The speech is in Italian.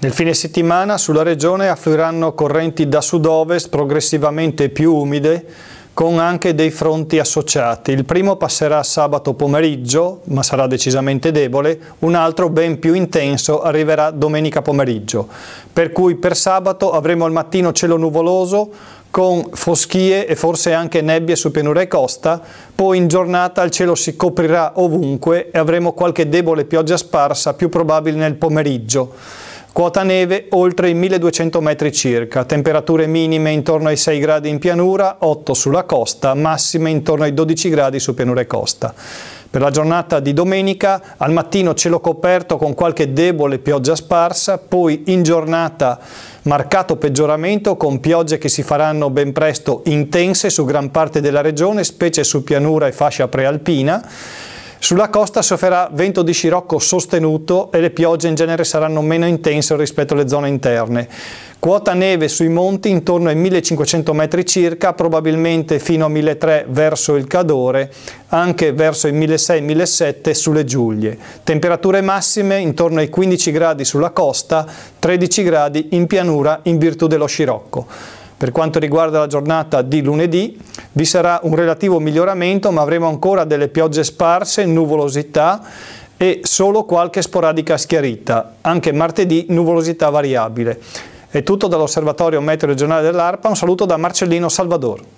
Nel fine settimana sulla regione affluiranno correnti da sud-ovest progressivamente più umide con anche dei fronti associati. Il primo passerà sabato pomeriggio, ma sarà decisamente debole, un altro ben più intenso arriverà domenica pomeriggio. Per cui per sabato avremo al mattino cielo nuvoloso con foschie e forse anche nebbie su pianura e costa, poi in giornata il cielo si coprirà ovunque e avremo qualche debole pioggia sparsa, più probabile nel pomeriggio. Quota neve oltre i 1200 metri circa, temperature minime intorno ai 6 gradi in pianura, 8 sulla costa, massime intorno ai 12 gradi su pianura e costa. Per la giornata di domenica al mattino cielo coperto con qualche debole pioggia sparsa, poi in giornata marcato peggioramento con piogge che si faranno ben presto intense su gran parte della regione, specie su pianura e fascia prealpina sulla costa sofferà vento di scirocco sostenuto e le piogge in genere saranno meno intense rispetto alle zone interne. Quota neve sui monti intorno ai 1500 metri circa, probabilmente fino a 1300 verso il Cadore, anche verso i 1600-1700 sulle Giulie. Temperature massime intorno ai 15 gradi sulla costa, 13 gradi in pianura in virtù dello scirocco. Per quanto riguarda la giornata di lunedì, vi sarà un relativo miglioramento, ma avremo ancora delle piogge sparse, nuvolosità e solo qualche sporadica schiarita. Anche martedì nuvolosità variabile. È tutto dall'Osservatorio Meteo Regionale dell'ARPA. Un saluto da Marcellino Salvador.